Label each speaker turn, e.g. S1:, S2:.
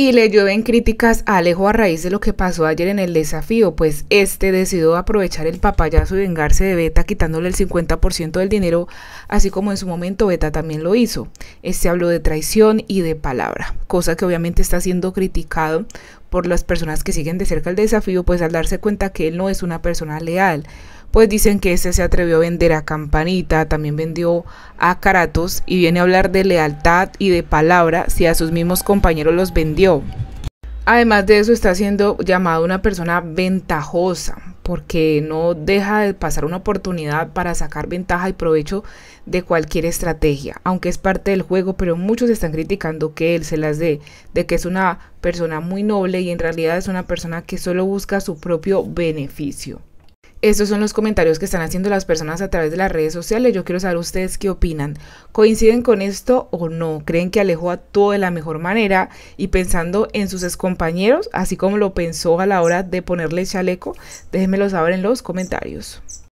S1: Y le llueven críticas a Alejo a raíz de lo que pasó ayer en el desafío, pues este decidió aprovechar el papayazo y vengarse de Beta quitándole el 50% del dinero, así como en su momento Beta también lo hizo. Este habló de traición y de palabra, cosa que obviamente está siendo criticado por las personas que siguen de cerca el desafío, pues al darse cuenta que él no es una persona leal pues dicen que este se atrevió a vender a Campanita, también vendió a Caratos y viene a hablar de lealtad y de palabra si a sus mismos compañeros los vendió. Además de eso está siendo llamado una persona ventajosa porque no deja de pasar una oportunidad para sacar ventaja y provecho de cualquier estrategia, aunque es parte del juego, pero muchos están criticando que él se las dé, de que es una persona muy noble y en realidad es una persona que solo busca su propio beneficio. Estos son los comentarios que están haciendo las personas a través de las redes sociales. Yo quiero saber ustedes qué opinan. ¿Coinciden con esto o no? ¿Creen que a todo de la mejor manera y pensando en sus excompañeros, así como lo pensó a la hora de ponerle chaleco? Déjenmelo saber en los comentarios.